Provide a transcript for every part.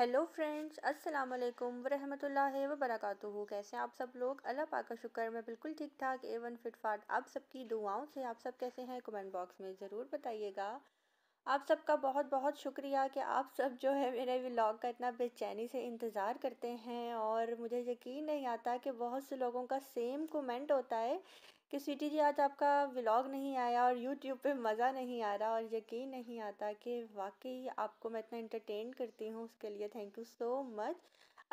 hello friends अस्सलाम वालेकुम व वबरकatuhu कैसे हैं आप सब लोग अल्लाह पाक का शुक्र मैं बिल्कुल ठीक ठाक एवन फिट फिटफाट आप सबकी दुआओं से आप सब कैसे हैं कमेंट बॉक्स में ज़रूर बताइएगा आप सबका बहुत बहुत शुक्रिया कि आप सब जो है मेरे व्लॉग का इतना बेचैनी से इंतज़ार करते हैं और मुझे यकीन नहीं आता कि बहुत से लोगों का सेम कमेंट होता है कि स्वीटी जी आज आपका व्लॉग नहीं आया और यूट्यूब पे मज़ा नहीं आ रहा और यकीन नहीं आता कि वाकई आपको मैं इतना इंटरटेन करती हूँ उसके लिए थैंक यू सो मच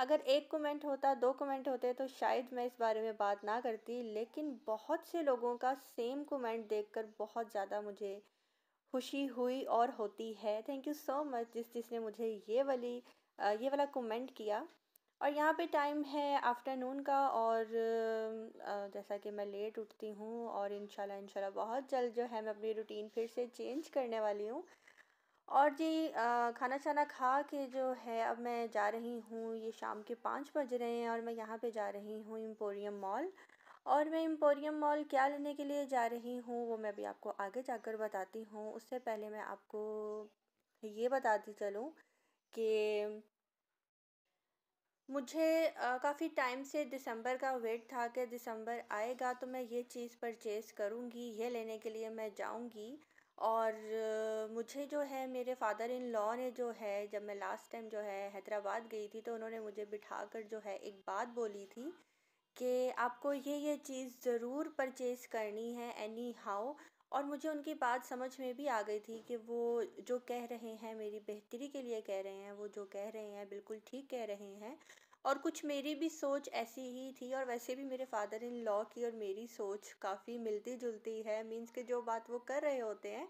अगर एक कमेंट होता दो कमेंट होते तो शायद मैं इस बारे में बात ना करती लेकिन बहुत से लोगों का सेम कमेंट देखकर बहुत ज़्यादा मुझे खुशी हुई और होती है थैंक यू सो मच जिस जिसने मुझे ये वाली ये वाला कमेंट किया और यहाँ पे टाइम है आफ्टरनून का और जैसा कि मैं लेट उठती हूँ और इन इंशाल्लाह बहुत जल्द जो है मैं अपनी रूटीन फिर से चेंज करने वाली हूँ और जी खाना छाना खा के जो है अब मैं जा रही हूँ ये शाम के पाँच बज रहे हैं और मैं यहाँ पे जा रही हूँ एम्पोरियम मॉल और मैं एम्पोरियम मॉल क्या लेने के लिए जा रही हूँ वो मैं अभी आपको आगे जाकर बताती हूँ उससे पहले मैं आपको ये बताती चलूँ कि मुझे काफ़ी टाइम से दिसंबर का वेट था कि दिसंबर आएगा तो मैं ये चीज़ परचेज़ करूँगी ये लेने के लिए मैं जाऊँगी और मुझे जो है मेरे फ़ादर इन लॉ ने जो है जब मैं लास्ट टाइम जो है हैदराबाद गई थी तो उन्होंने मुझे बिठा कर जो है एक बात बोली थी कि आपको ये ये चीज़ ज़रूर परचेज़ करनी है एनी हाउ और मुझे उनकी बात समझ में भी आ गई थी कि वो जो कह रहे हैं मेरी बेहतरी के लिए कह रहे हैं वो जो कह रहे हैं बिल्कुल ठीक कह रहे हैं और कुछ मेरी भी सोच ऐसी ही थी और वैसे भी मेरे फादर इन लॉ की और मेरी सोच काफ़ी मिलती जुलती है मीन्स के जो बात वो कर रहे होते हैं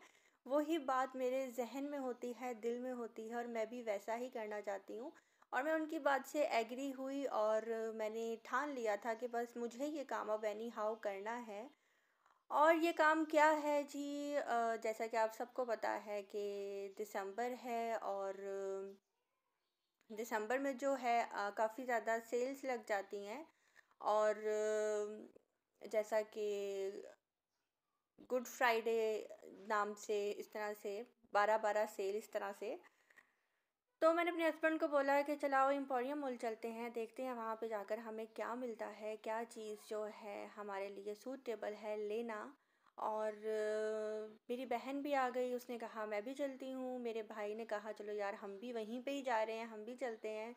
वही बात मेरे जहन में होती है दिल में होती है और मैं भी वैसा ही करना चाहती हूँ और मैं उनकी बात से एग्री हुई और मैंने ठान लिया था कि बस मुझे ये काम अब एनी हाउ करना है और ये काम क्या है जी जैसा कि आप सबको पता है कि दिसंबर है और दिसंबर में जो है काफ़ी ज़्यादा सेल्स लग जाती हैं और जैसा कि गुड फ्राइडे नाम से इस तरह से बारह बारह सेल इस तरह से तो मैंने अपने हस्बैंड को बोला कि चलाओ एम्पोरियम मॉल चलते हैं देखते हैं वहाँ पे जाकर हमें क्या मिलता है क्या चीज़ जो है हमारे लिए सूटेबल है लेना और मेरी बहन भी आ गई उसने कहा मैं भी चलती हूँ मेरे भाई ने कहा चलो यार हम भी वहीं पे ही जा रहे हैं हम भी चलते हैं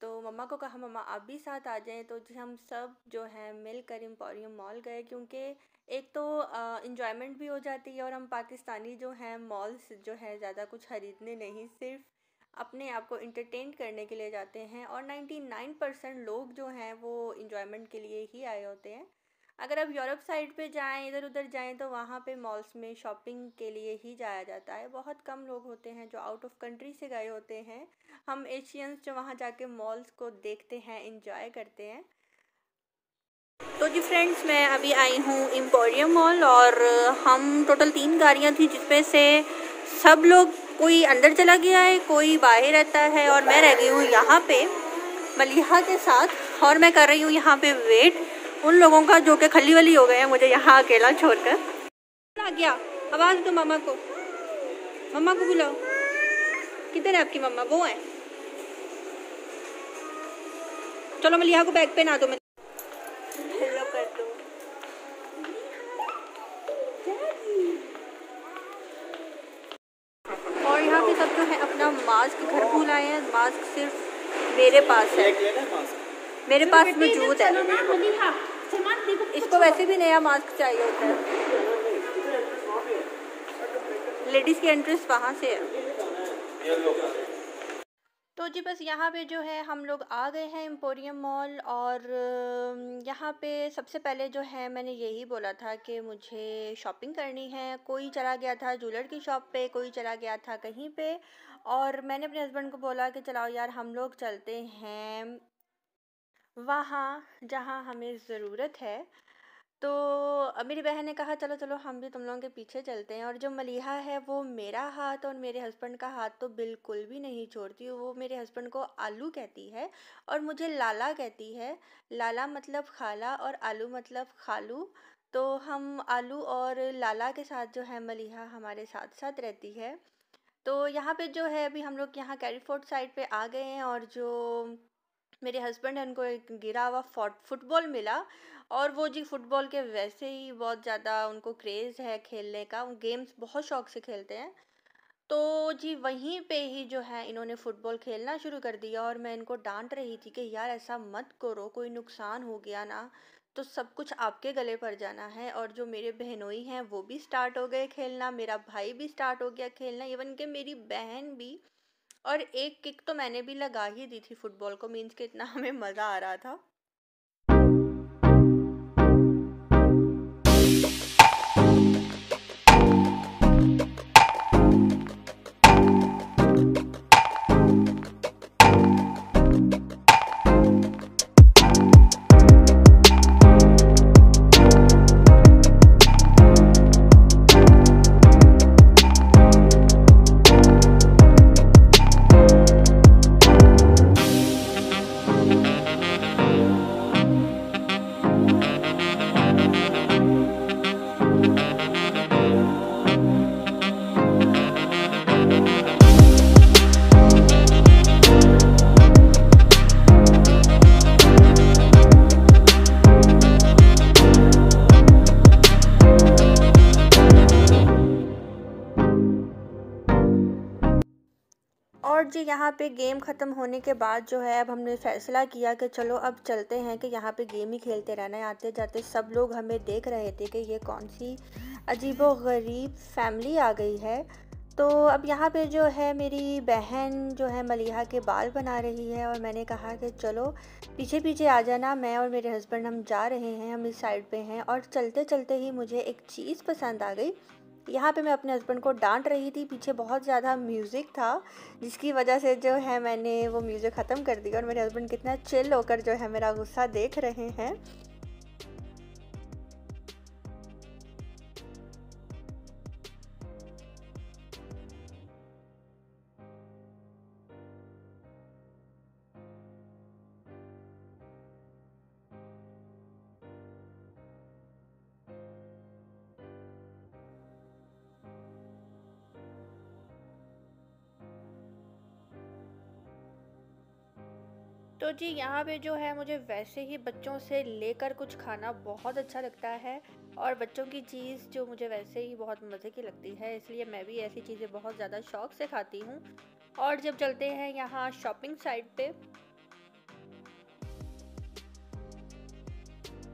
तो मम्मा को कहा मम्मा आप भी साथ आ जाएं तो जी हम सब जो है मिल कर एम्पोरियम मॉल गए क्योंकि एक तो इन्जॉयमेंट भी हो जाती है और हम पाकिस्तानी जो हैं मॉल्स जो है ज़्यादा कुछ ख़रीदने नहीं सिर्फ अपने आप को इंटरटेन करने के लिए जाते हैं और 99 परसेंट लोग जो हैं वो इन्जॉयमेंट के लिए ही आए होते हैं अगर आप यूरोप साइड पे जाएं इधर उधर जाएं तो वहाँ पे मॉल्स में शॉपिंग के लिए ही जाया जाता है बहुत कम लोग होते हैं जो आउट ऑफ कंट्री से गए होते हैं हम एशियंस जो वहाँ जाके मॉल्स को देखते हैं इंजॉय करते हैं तो जी फ्रेंड्स मैं अभी आई हूँ एम्पोरियम मॉल और हम टोटल तीन गाड़ियाँ थी जिसमें से सब लोग कोई अंदर चला गया है कोई बाहर रहता है और मैं रह गई हूँ यहाँ पे मलिहा के साथ और मैं कर रही हूँ यहाँ पे वेट उन लोगों का जो कि खली वली हो गए हैं मुझे यहाँ अकेला छोड़ कर आ गया आवाज़ दो मामा को मम्मा को बुलाओ किधर है आपकी मम्मा वो है चलो मलिहा को बैग ना दो मैं कर दो जो है अपना मास्क घर भूल आए हैं मास्क सिर्फ मेरे पास है मेरे तो पास मौजूद है इसको वैसे तो- भी नया मास्क चाहिए होता है लेडीज़ की एंट्रेंस वहाँ से है तो जी बस यहाँ पे जो है हम लोग आ गए हैं एम्पोरियम मॉल और यहाँ पे सबसे पहले जो है मैंने यही बोला था कि मुझे शॉपिंग करनी है कोई चला गया था जूलर की शॉप पे कोई चला गया था कहीं पे और मैंने अपने हस्बैंड को बोला कि चलाओ यार हम लोग चलते हैं वहाँ जहाँ हमें ज़रूरत है तो मेरी बहन ने कहा चलो चलो हम भी तुम लोगों के पीछे चलते हैं और जो मलिहा है वो मेरा हाथ और मेरे हस्बैंड का हाथ तो बिल्कुल भी नहीं छोड़ती वो मेरे हस्बैंड को आलू कहती है और मुझे लाला कहती है लाला मतलब खाला और आलू मतलब खालू तो हम आलू और लाला के साथ जो है मलिहा हमारे साथ साथ रहती है तो यहाँ पे जो है अभी हम लोग यहाँ कैरीफोर्ट साइड पे आ गए हैं और जो मेरे हस्बैंड उनको एक गिरा हुआ फुटबॉल मिला और वो जी फुटबॉल के वैसे ही बहुत ज़्यादा उनको क्रेज़ है खेलने का वो गेम्स बहुत शौक से खेलते हैं तो जी वहीं पे ही जो है इन्होंने फ़ुटबॉल खेलना शुरू कर दिया और मैं इनको डांट रही थी कि यार ऐसा मत करो कोई नुकसान हो गया ना तो सब कुछ आपके गले पड़ जाना है और जो मेरे बहनोई हैं वो भी स्टार्ट हो गए खेलना मेरा भाई भी स्टार्ट हो गया खेलना इवन के मेरी बहन भी और एक किक तो मैंने भी लगा ही दी थी फुटबॉल को मीन्स कि इतना हमें मज़ा आ रहा था और जी यहाँ पे गेम ख़त्म होने के बाद जो है अब हमने फ़ैसला किया कि चलो अब चलते हैं कि यहाँ पे गेम ही खेलते रहना है आते जाते सब लोग हमें देख रहे थे कि ये कौन सी अजीब गरीब फैमिली आ गई है तो अब यहाँ पे जो है मेरी बहन जो है मलिहा के बाल बना रही है और मैंने कहा कि चलो पीछे पीछे आ जाना मैं और मेरे हस्बैंड हम जा रहे हैं हम इस साइड पे हैं और चलते चलते ही मुझे एक चीज़ पसंद आ गई यहाँ पे मैं अपने हस्बैंड को डांट रही थी पीछे बहुत ज़्यादा म्यूज़िक था जिसकी वजह से जो है मैंने वो म्यूज़िक ख़त्म कर दिया और मेरे हस्बैंड कितना चिल होकर जो है मेरा गुस्सा देख रहे हैं तो जी यहाँ पे जो है मुझे वैसे ही बच्चों से लेकर कुछ खाना बहुत अच्छा लगता है और बच्चों की चीज़ जो मुझे वैसे ही बहुत मज़े की लगती है इसलिए मैं भी ऐसी चीज़ें बहुत ज़्यादा शौक से खाती हूँ और जब चलते हैं यहाँ शॉपिंग साइट पे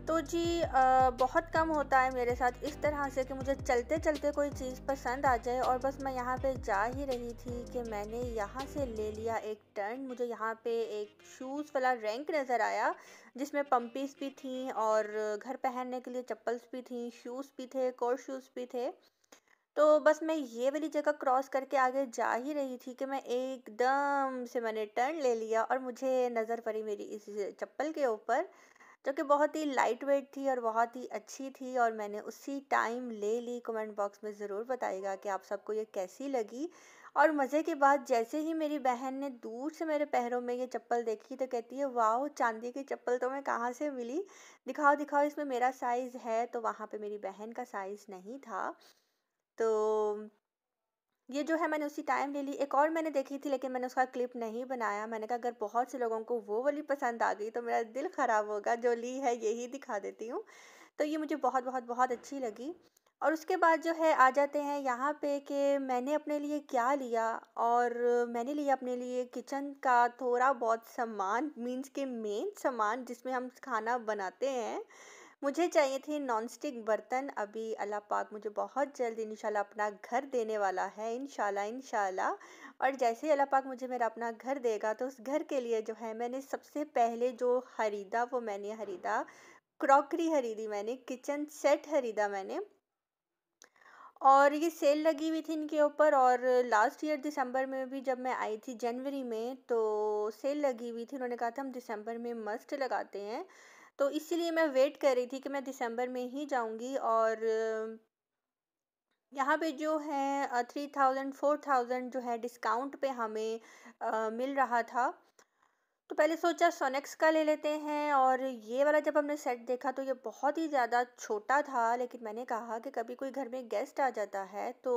तो जी आ, बहुत कम होता है मेरे साथ इस तरह से कि मुझे चलते चलते कोई चीज़ पसंद आ जाए और बस मैं यहाँ पे जा ही रही थी कि मैंने यहाँ से ले लिया एक टर्न मुझे यहाँ पे एक शूज़ वाला रैंक नज़र आया जिसमें पम्पीज़ भी थी और घर पहनने के लिए चप्पल्स भी थी शूज़ भी थे कोर शूज़ भी थे तो बस मैं ये वाली जगह क्रॉस करके आगे जा ही रही थी कि मैं एकदम से मैंने टर्न ले लिया और मुझे नज़र पड़ी मेरी इस चप्पल के ऊपर जो कि बहुत ही लाइट वेट थी और बहुत ही अच्छी थी और मैंने उसी टाइम ले ली कमेंट बॉक्स में ज़रूर बताइएगा कि आप सबको ये कैसी लगी और मज़े के बाद जैसे ही मेरी बहन ने दूर से मेरे पैरों में ये चप्पल देखी तो कहती है वाह चांदी की चप्पल तो मैं कहाँ से मिली दिखाओ दिखाओ इसमें मेरा साइज़ है तो वहाँ पर मेरी बहन का साइज़ नहीं था तो ये जो है मैंने उसी टाइम ले ली एक और मैंने देखी थी लेकिन मैंने उसका क्लिप नहीं बनाया मैंने कहा अगर बहुत से लोगों को वो वाली पसंद आ गई तो मेरा दिल ख़राब होगा जो ली है यही दिखा देती हूँ तो ये मुझे बहुत बहुत बहुत अच्छी लगी और उसके बाद जो है आ जाते हैं यहाँ पे कि मैंने अपने लिए क्या लिया और मैंने लिया अपने लिए किचन का थोड़ा बहुत सामान मीन्स के मेन सामान जिसमें हम खाना बनाते हैं मुझे चाहिए थे नॉन स्टिक बर्तन अभी अल्लाह पाक मुझे बहुत जल्द इन अपना घर देने वाला है इन शाला और जैसे ही अल्लाह पाक मुझे मेरा अपना घर देगा तो उस घर के लिए जो है मैंने सबसे पहले जो ख़रीदा वो मैंने ख़रीदा क्रॉकरी खरीदी मैंने किचन सेट खरीदा मैंने और ये सेल लगी हुई थी इनके ऊपर और लास्ट ईयर दिसंबर में भी जब मैं आई थी जनवरी में तो सेल लगी हुई थी उन्होंने कहा था हम दिसंबर में मस्ट लगाते हैं तो इसीलिए मैं वेट कर रही थी कि मैं दिसंबर में ही जाऊंगी और यहाँ पे जो है थ्री थाउजेंड फोर थाउजेंड जो है डिस्काउंट पे हमें आ, मिल रहा था तो पहले सोचा सोनेक्स का ले लेते हैं और ये वाला जब हमने सेट देखा तो ये बहुत ही ज़्यादा छोटा था लेकिन मैंने कहा कि कभी कोई घर में गेस्ट आ जाता है तो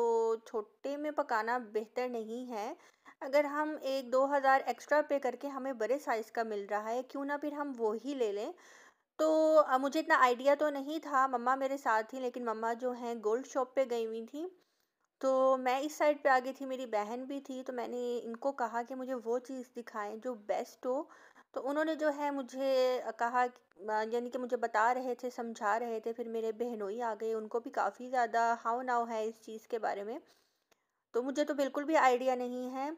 छोटे में पकाना बेहतर नहीं है अगर हम एक दो हज़ार एक्स्ट्रा पे करके हमें बड़े साइज़ का मिल रहा है क्यों ना फिर हम वो ही ले लें तो आ, मुझे इतना आइडिया तो नहीं था मम्मा मेरे साथ थी लेकिन मम्मा जो हैं गोल्ड शॉप पे गई हुई थी तो मैं इस साइड पे आ गई थी मेरी बहन भी थी तो मैंने इनको कहा कि मुझे वो चीज़ दिखाएं जो बेस्ट हो तो उन्होंने जो है मुझे कहा यानी कि मुझे बता रहे थे समझा रहे थे फिर मेरे बहनोई आ गए उनको भी काफ़ी ज़्यादा हाव नाव है इस चीज़ के बारे में तो मुझे तो बिल्कुल भी आइडिया नहीं है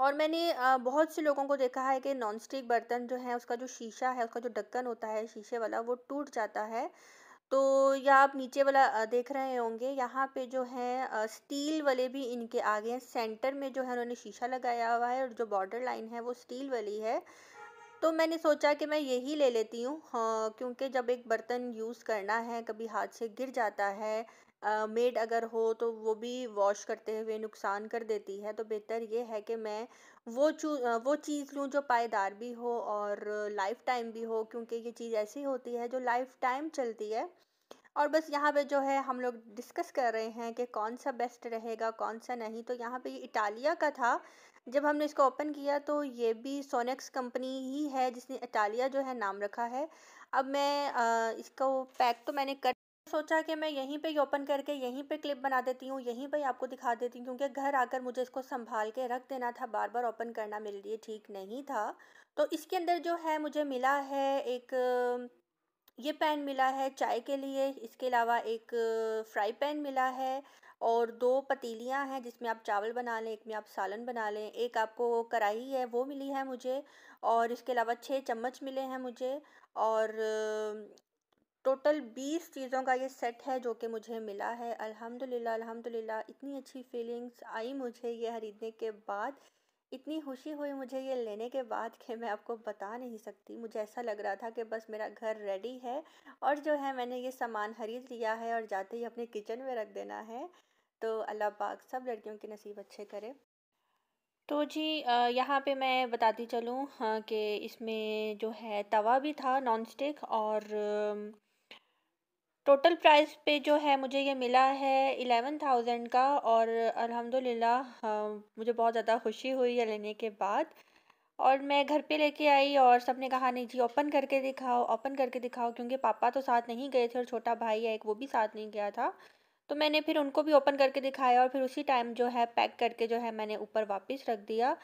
और मैंने बहुत से लोगों को देखा है कि नॉन स्टिक बर्तन जो है उसका जो शीशा है उसका जो ढक्कन होता है शीशे वाला वो टूट जाता है तो या आप नीचे वाला देख रहे होंगे यहाँ पे जो है स्टील वाले भी इनके आगे हैं सेंटर में जो है उन्होंने शीशा लगाया हुआ है और जो बॉर्डर लाइन है वो स्टील वाली है तो मैंने सोचा कि मैं यही ले लेती हूँ हाँ, क्योंकि जब एक बर्तन यूज़ करना है कभी हाथ से गिर जाता है मेड अगर हो तो वो भी वॉश करते हुए नुकसान कर देती है तो बेहतर ये है कि मैं वो चू वो चीज़ लूँ जो पायदार भी हो और लाइफ टाइम भी हो क्योंकि ये चीज़ ऐसी होती है जो लाइफ टाइम चलती है और बस यहाँ पे जो है हम लोग डिस्कस कर रहे हैं कि कौन सा बेस्ट रहेगा कौन सा नहीं तो यहाँ पे ये इटालिया का था जब हमने इसको ओपन किया तो ये भी सोनेक्स कंपनी ही है जिसने इटालिया जो है नाम रखा है अब मैं इसको पैक तो मैंने कर सोचा कि मैं यहीं पे ही ओपन करके यहीं पे क्लिप बना देती हूँ यहीं पे ही आपको दिखा देती हूँ क्योंकि घर आकर मुझे इसको संभाल के रख देना था बार बार ओपन करना मेरे लिए ठीक नहीं था तो इसके अंदर जो है मुझे मिला है एक ये पैन मिला है चाय के लिए इसके अलावा एक फ्राई पैन मिला है और दो पतीलियाँ हैं जिसमें आप चावल बना लें एक में आप सालन बना लें एक आपको कढ़ाई है वो मिली है मुझे और इसके अलावा छः चम्मच मिले हैं मुझे और टोटल बीस चीज़ों का ये सेट है जो कि मुझे मिला है अल्हम्दुलिल्लाह अल्हम्दुलिल्लाह इतनी अच्छी फीलिंग्स आई मुझे ये ख़रीदने के बाद इतनी खुशी हुई मुझे ये लेने के बाद कि मैं आपको बता नहीं सकती मुझे ऐसा लग रहा था कि बस मेरा घर रेडी है और जो है मैंने ये सामान ख़रीद लिया है और जाते ही अपने किचन में रख देना है तो अल्लाह पाक सब लड़कियों के नसीब अच्छे करे तो जी यहाँ पे मैं बताती चलूँ हाँ, कि इसमें जो है तवा भी था नॉन स्टिक और टोटल प्राइस पे जो है मुझे ये मिला है एलेवन थाउजेंड का और अल्हम्दुलिल्लाह हाँ, मुझे बहुत ज़्यादा खुशी हुई है लेने के बाद और मैं घर पे लेके आई और सब ने कहा नहीं जी ओपन करके दिखाओ ओपन करके दिखाओ क्योंकि पापा तो साथ नहीं गए थे और छोटा भाई है एक वो भी साथ नहीं गया था तो मैंने फिर उनको भी ओपन करके दिखाया और फिर उसी टाइम जो है पैक करके जो है मैंने ऊपर वापस रख दिया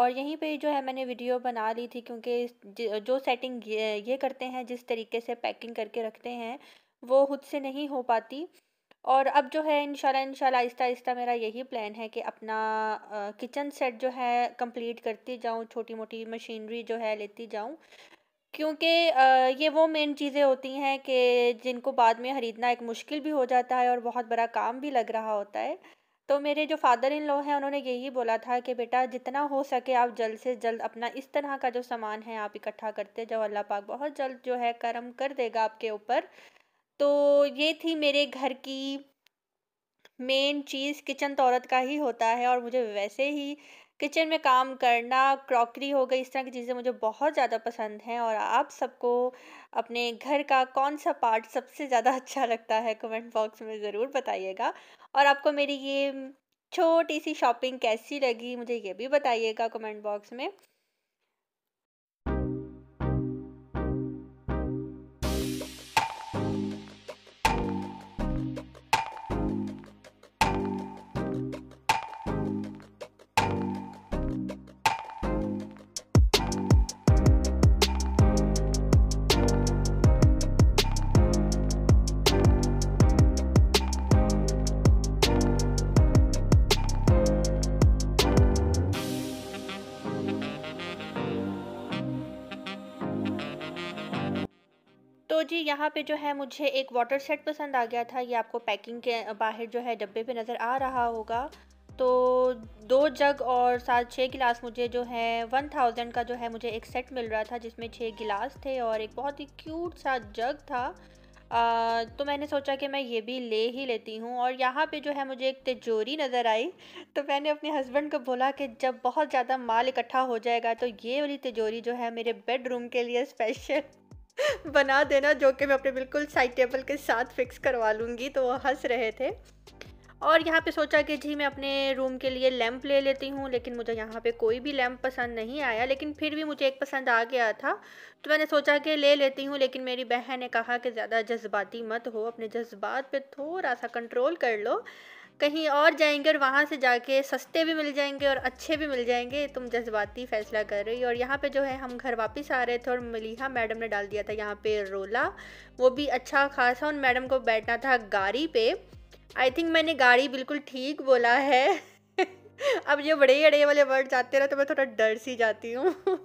और यहीं पे जो है मैंने वीडियो बना ली थी क्योंकि जो सेटिंग ये, ये करते हैं जिस तरीके से पैकिंग करके रखते हैं वो खुद से नहीं हो पाती और अब जो है इन इनशाला आहिस्ता आहिस्ता मेरा यही प्लान है कि अपना किचन सेट जो है कंप्लीट करती जाऊँ छोटी मोटी मशीनरी जो है लेती जाऊँ क्योंकि ये वो मेन चीज़ें होती हैं कि जिनको बाद में ख़रीदना एक मुश्किल भी हो जाता है और बहुत बड़ा काम भी लग रहा होता है तो मेरे जो फादर इन लॉ हैं उन्होंने यही बोला था कि बेटा जितना हो सके आप जल्द से जल्द अपना इस तरह का जो सामान है आप इकट्ठा करते जाओ अल्लाह पाक बहुत जल्द जो है करम कर देगा आपके ऊपर तो ये थी मेरे घर की मेन चीज़ किचन तो औरत का ही होता है और मुझे वैसे ही किचन में काम करना क्रॉकरी हो गई इस तरह की चीज़ें मुझे बहुत ज़्यादा पसंद हैं और आप सबको अपने घर का कौन सा पार्ट सबसे ज़्यादा अच्छा लगता है कमेंट बॉक्स में ज़रूर बताइएगा और आपको मेरी ये छोटी सी शॉपिंग कैसी लगी मुझे ये भी बताइएगा कमेंट बॉक्स में जी यहाँ पे जो है मुझे एक वाटर सेट पसंद आ गया था ये आपको पैकिंग के बाहर जो है डब्बे पे नज़र आ रहा होगा तो दो जग और साथ छः गिलास मुझे जो है वन थाउजेंड का जो है मुझे एक सेट मिल रहा था जिसमें छः गिलास थे और एक बहुत ही क्यूट सा जग था आ, तो मैंने सोचा कि मैं ये भी ले ही लेती हूँ और यहाँ पे जो है मुझे एक तिजोरी नज़र आई तो मैंने अपने हस्बैंड को बोला कि जब बहुत ज़्यादा माल इकट्ठा हो जाएगा तो ये वाली तिजोरी जो है मेरे बेडरूम के लिए स्पेशल बना देना जो कि मैं अपने बिल्कुल साइड टेबल के साथ फिक्स करवा लूँगी तो वो हंस रहे थे और यहाँ पे सोचा कि जी मैं अपने रूम के लिए लैंप ले लेती हूँ लेकिन मुझे यहाँ पे कोई भी लैंप पसंद नहीं आया लेकिन फिर भी मुझे एक पसंद आ गया था तो मैंने सोचा कि ले लेती हूँ लेकिन मेरी बहन ने कहा कि ज़्यादा जज्बाती मत हो अपने जज्बात पे थोड़ा सा कंट्रोल कर लो कहीं और जाएंगे और वहाँ से जाके सस्ते भी मिल जाएंगे और अच्छे भी मिल जाएंगे तुम जज्बाती फ़ैसला कर रही हो और यहाँ पे जो है हम घर वापस आ रहे थे और मलिहा मैडम ने डाल दिया था यहाँ पे रोला वो भी अच्छा खासा उन मैडम को बैठना था गाड़ी पे आई थिंक मैंने गाड़ी बिल्कुल ठीक बोला है अब ये बड़े ही अड़े वाले वर्ड जाते रहे तो मैं थोड़ा डर सी जाती हूँ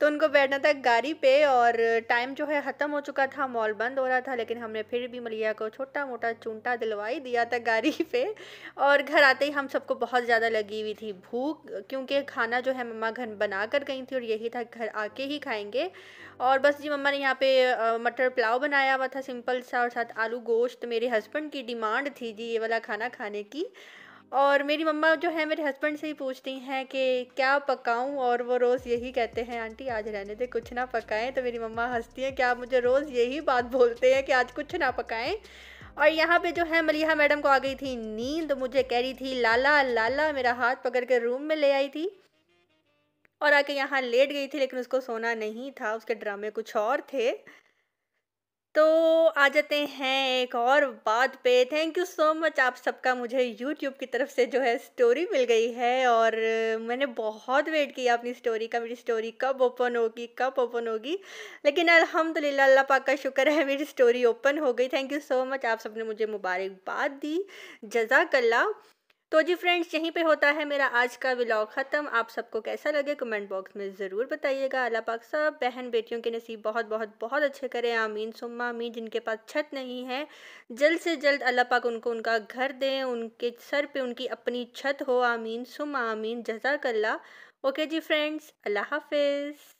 तो उनको बैठना था गाड़ी पे और टाइम जो है ख़त्म हो चुका था मॉल बंद हो रहा था लेकिन हमने फिर भी मलिया को छोटा मोटा चूंटा दिलवा ही दिया था गाड़ी पे और घर आते ही हम सबको बहुत ज़्यादा लगी हुई थी भूख क्योंकि खाना जो है मम्मा घर बना कर गई थी और यही था घर आके ही खाएंगे और बस जी मम्मा ने यहाँ पे मटर पुलाव बनाया हुआ था सिंपल सा और साथ आलू गोश्त मेरे हस्बैंड की डिमांड थी जी ये वाला खाना खाने की और मेरी मम्मा जो है मेरे हस्बैंड से ही पूछती हैं कि क्या पकाऊं और वो रोज़ यही कहते हैं आंटी आज रहने दे कुछ ना पकाएं तो मेरी मम्मा हंसती हैं क्या मुझे रोज़ यही बात बोलते हैं कि आज कुछ ना पकाएं और यहाँ पे जो है मलिहा मैडम को आ गई थी नींद तो मुझे कह रही थी लाला लाला मेरा हाथ पकड़ के रूम में ले आई थी और आके यहाँ लेट गई थी लेकिन उसको सोना नहीं था उसके ड्रामे कुछ और थे तो आ जाते हैं एक और बात पे थैंक यू सो मच आप सबका मुझे यूट्यूब की तरफ से जो है स्टोरी मिल गई है और मैंने बहुत वेट किया अपनी स्टोरी का मेरी स्टोरी कब ओपन होगी कब ओपन होगी लेकिन अल्हम्दुलिल्लाह अल्लाह पाक का शुक्र है मेरी स्टोरी ओपन हो गई थैंक यू सो मच आप सबने मुझे मुबारकबाद दी जजाकल्ला तो जी फ्रेंड्स यहीं पे होता है मेरा आज का व्लॉग ख़त्म आप सबको कैसा लगे कमेंट बॉक्स में ज़रूर बताइएगा अल्लाह पाक सब बहन बेटियों के नसीब बहुत बहुत बहुत अच्छे करें आमीन सुम्मा आमीन जिनके पास छत नहीं है जल्द से जल्द अल्लाह पाक उनको उनका घर दें उनके सर पे उनकी अपनी छत हो आमीन सुम्मा आमीन जजाकल्ला ओके जी फ्रेंड्स अल्लाह हाफिज़